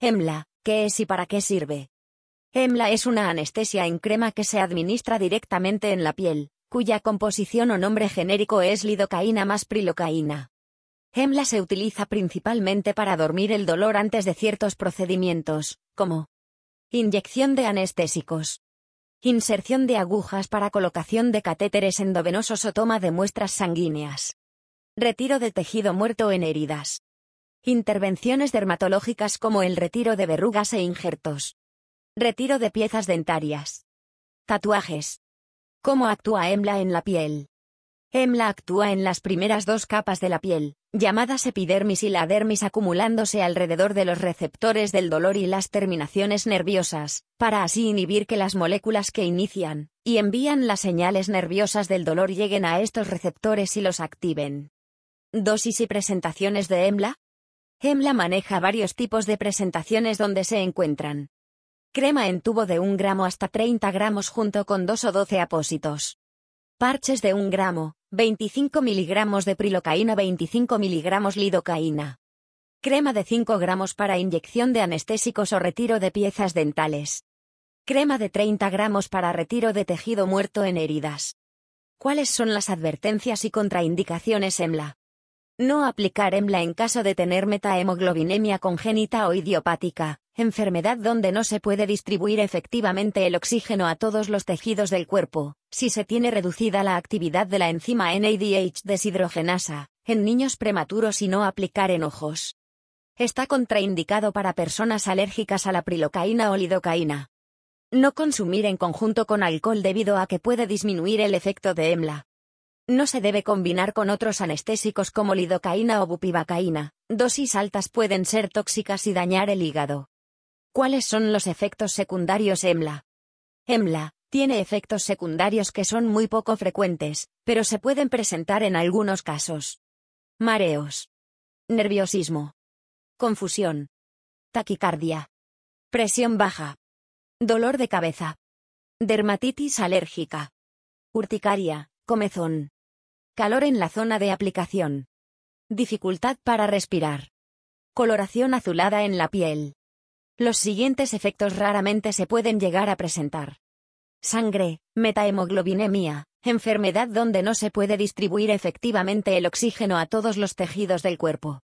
Hemla, ¿qué es y para qué sirve? Hemla es una anestesia en crema que se administra directamente en la piel, cuya composición o nombre genérico es lidocaína más prilocaína. Hemla se utiliza principalmente para dormir el dolor antes de ciertos procedimientos, como inyección de anestésicos, inserción de agujas para colocación de catéteres endovenosos o toma de muestras sanguíneas, retiro de tejido muerto en heridas, Intervenciones dermatológicas como el retiro de verrugas e injertos. Retiro de piezas dentarias. Tatuajes. ¿Cómo actúa EMLA en la piel? EMLA actúa en las primeras dos capas de la piel, llamadas epidermis y la dermis acumulándose alrededor de los receptores del dolor y las terminaciones nerviosas, para así inhibir que las moléculas que inician y envían las señales nerviosas del dolor lleguen a estos receptores y los activen. Dosis y presentaciones de EMLA, Hemla maneja varios tipos de presentaciones donde se encuentran. Crema en tubo de 1 gramo hasta 30 gramos junto con 2 o 12 apósitos. Parches de 1 gramo, 25 miligramos de prilocaína, 25 miligramos lidocaína. Crema de 5 gramos para inyección de anestésicos o retiro de piezas dentales. Crema de 30 gramos para retiro de tejido muerto en heridas. ¿Cuáles son las advertencias y contraindicaciones EMLA? No aplicar EMLA en caso de tener metahemoglobinemia congénita o idiopática, enfermedad donde no se puede distribuir efectivamente el oxígeno a todos los tejidos del cuerpo, si se tiene reducida la actividad de la enzima NADH deshidrogenasa, en niños prematuros y no aplicar en ojos. Está contraindicado para personas alérgicas a la prilocaína o lidocaína. No consumir en conjunto con alcohol debido a que puede disminuir el efecto de EMLA. No se debe combinar con otros anestésicos como lidocaína o bupivacaína. Dosis altas pueden ser tóxicas y dañar el hígado. ¿Cuáles son los efectos secundarios EMLA? EMLA tiene efectos secundarios que son muy poco frecuentes, pero se pueden presentar en algunos casos. Mareos. Nerviosismo. Confusión. Taquicardia. Presión baja. Dolor de cabeza. Dermatitis alérgica. Urticaria, comezón. Calor en la zona de aplicación. Dificultad para respirar. Coloración azulada en la piel. Los siguientes efectos raramente se pueden llegar a presentar. Sangre, metahemoglobinemia, enfermedad donde no se puede distribuir efectivamente el oxígeno a todos los tejidos del cuerpo.